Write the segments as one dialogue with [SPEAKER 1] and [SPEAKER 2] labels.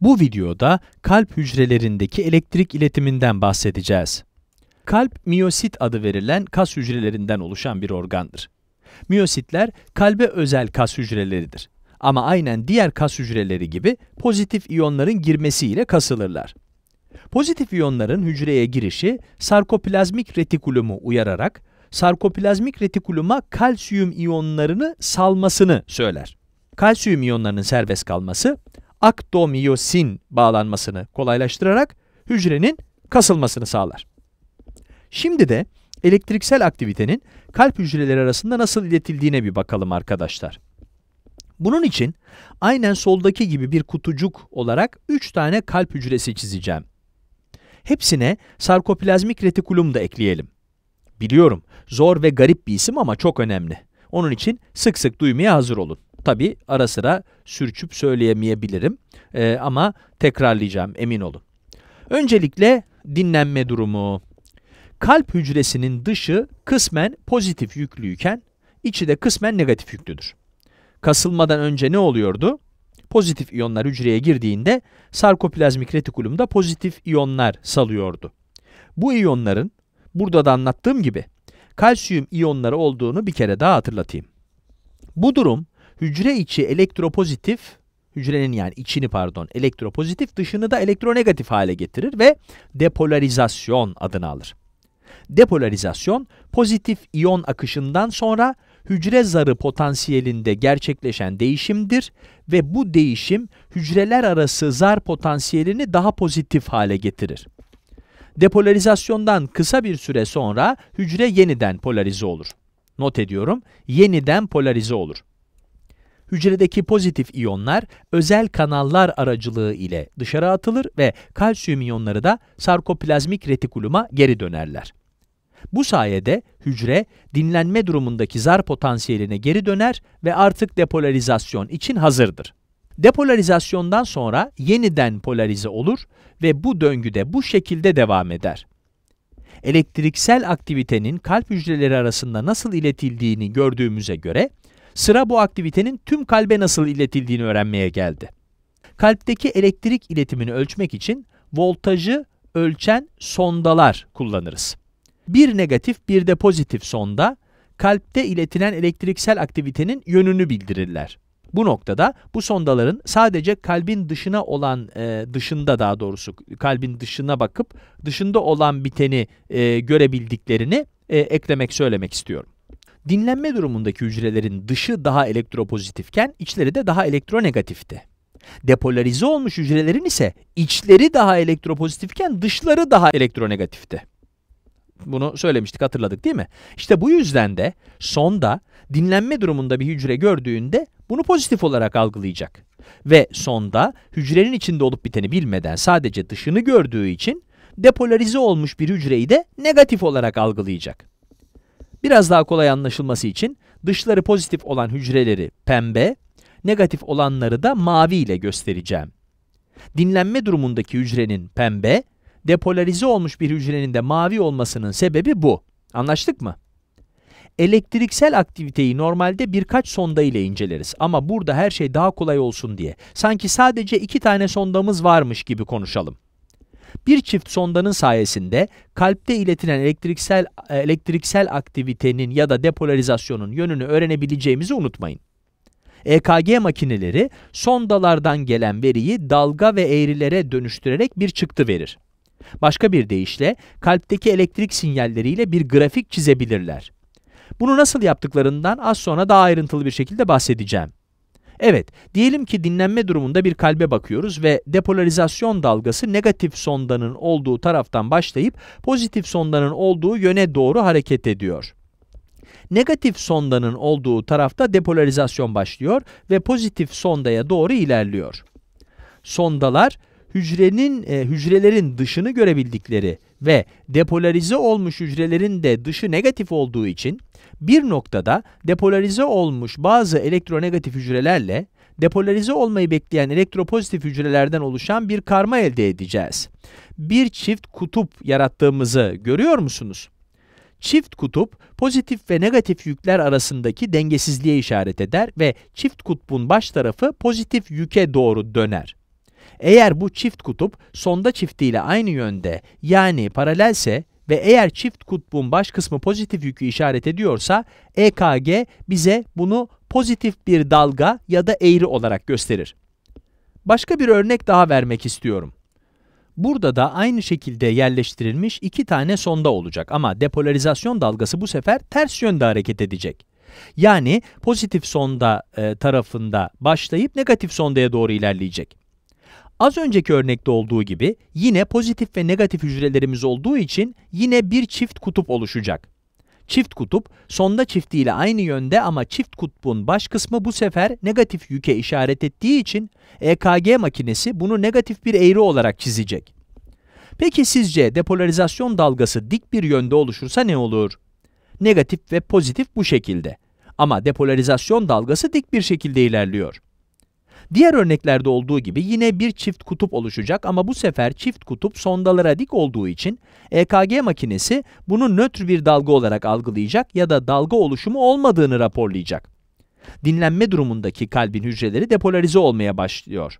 [SPEAKER 1] Bu videoda kalp hücrelerindeki elektrik iletiminden bahsedeceğiz. Kalp, miyosit adı verilen kas hücrelerinden oluşan bir organdır. Miyositler, kalbe özel kas hücreleridir. Ama aynen diğer kas hücreleri gibi pozitif iyonların girmesiyle kasılırlar. Pozitif iyonların hücreye girişi sarkoplazmik retikulumu uyararak sarkoplazmik retikuluma kalsiyum iyonlarını salmasını söyler. Kalsiyum iyonlarının serbest kalması Aktomiyosin bağlanmasını kolaylaştırarak hücrenin kasılmasını sağlar. Şimdi de elektriksel aktivitenin kalp hücreleri arasında nasıl iletildiğine bir bakalım arkadaşlar. Bunun için aynen soldaki gibi bir kutucuk olarak 3 tane kalp hücresi çizeceğim. Hepsine sarkoplazmik retikulum da ekleyelim. Biliyorum zor ve garip bir isim ama çok önemli. Onun için sık sık duymaya hazır olun. Tabi ara sıra sürçüp söyleyemeyebilirim e, ama tekrarlayacağım emin olun. Öncelikle dinlenme durumu. Kalp hücresinin dışı kısmen pozitif yüklüyken içi de kısmen negatif yüklüdür. Kasılmadan önce ne oluyordu? Pozitif iyonlar hücreye girdiğinde sarkoplazmik retikulumda pozitif iyonlar salıyordu. Bu iyonların burada da anlattığım gibi kalsiyum iyonları olduğunu bir kere daha hatırlatayım. Bu durum hücre içi elektropozitif, hücrenin yani içini pardon elektropozitif dışını da elektronegatif hale getirir ve depolarizasyon adını alır. Depolarizasyon pozitif iyon akışından sonra hücre zarı potansiyelinde gerçekleşen değişimdir ve bu değişim hücreler arası zar potansiyelini daha pozitif hale getirir. Depolarizasyondan kısa bir süre sonra hücre yeniden polarize olur. Not ediyorum, yeniden polarize olur hücredeki pozitif iyonlar özel kanallar aracılığı ile dışarı atılır ve kalsiyum iyonları da sarkoplazmik retikuluma geri dönerler. Bu sayede hücre dinlenme durumundaki zar potansiyeline geri döner ve artık depolarizasyon için hazırdır. Depolarizasyondan sonra yeniden polarize olur ve bu döngüde bu şekilde devam eder. Elektriksel aktivitenin kalp hücreleri arasında nasıl iletildiğini gördüğümüze göre Sıra bu aktivitenin tüm kalbe nasıl iletildiğini öğrenmeye geldi. Kalpteki elektrik iletimini ölçmek için voltajı ölçen sondalar kullanırız. Bir negatif bir de pozitif sonda kalpte iletilen elektriksel aktivitenin yönünü bildirirler. Bu noktada bu sondaların sadece kalbin dışına olan e, dışında daha doğrusu kalbin dışına bakıp dışında olan biteni e, görebildiklerini e, eklemek söylemek istiyorum dinlenme durumundaki hücrelerin dışı daha elektropozitifken içleri de daha elektronegatifti. Depolarize olmuş hücrelerin ise içleri daha elektropozitifken dışları daha elektronegatifti. Bunu söylemiştik hatırladık değil mi? İşte bu yüzden de sonda dinlenme durumunda bir hücre gördüğünde bunu pozitif olarak algılayacak. Ve sonda hücrenin içinde olup biteni bilmeden sadece dışını gördüğü için depolarize olmuş bir hücreyi de negatif olarak algılayacak. Biraz daha kolay anlaşılması için dışları pozitif olan hücreleri pembe, negatif olanları da mavi ile göstereceğim. Dinlenme durumundaki hücrenin pembe, depolarize olmuş bir hücrenin de mavi olmasının sebebi bu. Anlaştık mı? Elektriksel aktiviteyi normalde birkaç sonda ile inceleriz ama burada her şey daha kolay olsun diye sanki sadece iki tane sondamız varmış gibi konuşalım. Bir çift sondanın sayesinde kalpte iletilen elektriksel e, elektriksel aktivitenin ya da depolarizasyonun yönünü öğrenebileceğimizi unutmayın. EKG makineleri sondalardan gelen veriyi dalga ve eğrilere dönüştürerek bir çıktı verir. Başka bir deyişle kalpteki elektrik sinyalleriyle bir grafik çizebilirler. Bunu nasıl yaptıklarından az sonra daha ayrıntılı bir şekilde bahsedeceğim. Evet, diyelim ki dinlenme durumunda bir kalbe bakıyoruz ve depolarizasyon dalgası negatif sondanın olduğu taraftan başlayıp pozitif sondanın olduğu yöne doğru hareket ediyor. Negatif sondanın olduğu tarafta depolarizasyon başlıyor ve pozitif sondaya doğru ilerliyor. Sondalar hücrenin e, hücrelerin dışını görebildikleri ve depolarize olmuş hücrelerin de dışı negatif olduğu için bir noktada depolarize olmuş bazı elektronegatif hücrelerle depolarize olmayı bekleyen elektropozitif hücrelerden oluşan bir karma elde edeceğiz. Bir çift kutup yarattığımızı görüyor musunuz? Çift kutup, pozitif ve negatif yükler arasındaki dengesizliğe işaret eder ve çift kutbun baş tarafı pozitif yüke doğru döner. Eğer bu çift kutup sonda çiftiyle aynı yönde yani paralelse ve eğer çift kutbun baş kısmı pozitif yükü işaret ediyorsa EKG bize bunu pozitif bir dalga ya da eğri olarak gösterir. Başka bir örnek daha vermek istiyorum. Burada da aynı şekilde yerleştirilmiş iki tane sonda olacak ama depolarizasyon dalgası bu sefer ters yönde hareket edecek. Yani pozitif sonda e, tarafında başlayıp negatif sondaya doğru ilerleyecek. Az önceki örnekte olduğu gibi yine pozitif ve negatif hücrelerimiz olduğu için yine bir çift kutup oluşacak. Çift kutup, sonda çiftiyle aynı yönde ama çift kutbun baş kısmı bu sefer negatif yüke işaret ettiği için EKG makinesi bunu negatif bir eğri olarak çizecek. Peki sizce depolarizasyon dalgası dik bir yönde oluşursa ne olur? Negatif ve pozitif bu şekilde. Ama depolarizasyon dalgası dik bir şekilde ilerliyor. Diğer örneklerde olduğu gibi yine bir çift kutup oluşacak ama bu sefer çift kutup sondalara dik olduğu için EKG makinesi bunu nötr bir dalga olarak algılayacak ya da dalga oluşumu olmadığını raporlayacak. Dinlenme durumundaki kalbin hücreleri depolarize olmaya başlıyor.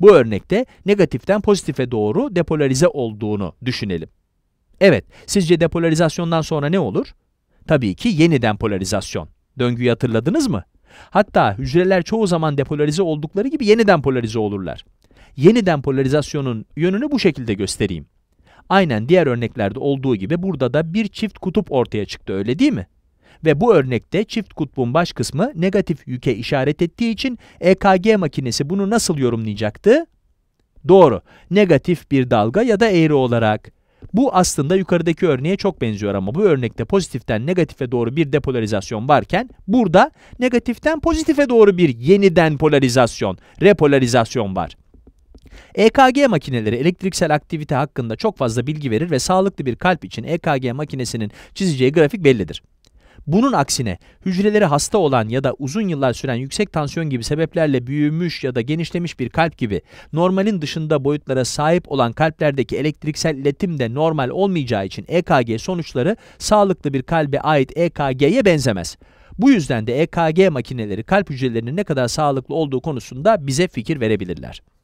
[SPEAKER 1] Bu örnekte negatiften pozitife doğru depolarize olduğunu düşünelim. Evet, sizce depolarizasyondan sonra ne olur? Tabii ki yeniden polarizasyon. Döngüyü hatırladınız mı? Hatta hücreler çoğu zaman depolarize oldukları gibi yeniden polarize olurlar. Yeniden polarizasyonun yönünü bu şekilde göstereyim. Aynen diğer örneklerde olduğu gibi burada da bir çift kutup ortaya çıktı öyle değil mi? Ve bu örnekte çift kutbun baş kısmı negatif yüke işaret ettiği için EKG makinesi bunu nasıl yorumlayacaktı? Doğru, negatif bir dalga ya da eğri olarak. Bu aslında yukarıdaki örneğe çok benziyor ama bu örnekte pozitiften negatife doğru bir depolarizasyon varken burada negatiften pozitife doğru bir yeniden polarizasyon, repolarizasyon var. EKG makineleri elektriksel aktivite hakkında çok fazla bilgi verir ve sağlıklı bir kalp için EKG makinesinin çizeceği grafik bellidir. Bunun aksine hücreleri hasta olan ya da uzun yıllar süren yüksek tansiyon gibi sebeplerle büyümüş ya da genişlemiş bir kalp gibi normalin dışında boyutlara sahip olan kalplerdeki elektriksel iletim de normal olmayacağı için EKG sonuçları sağlıklı bir kalbe ait EKG'ye benzemez. Bu yüzden de EKG makineleri kalp hücrelerinin ne kadar sağlıklı olduğu konusunda bize fikir verebilirler.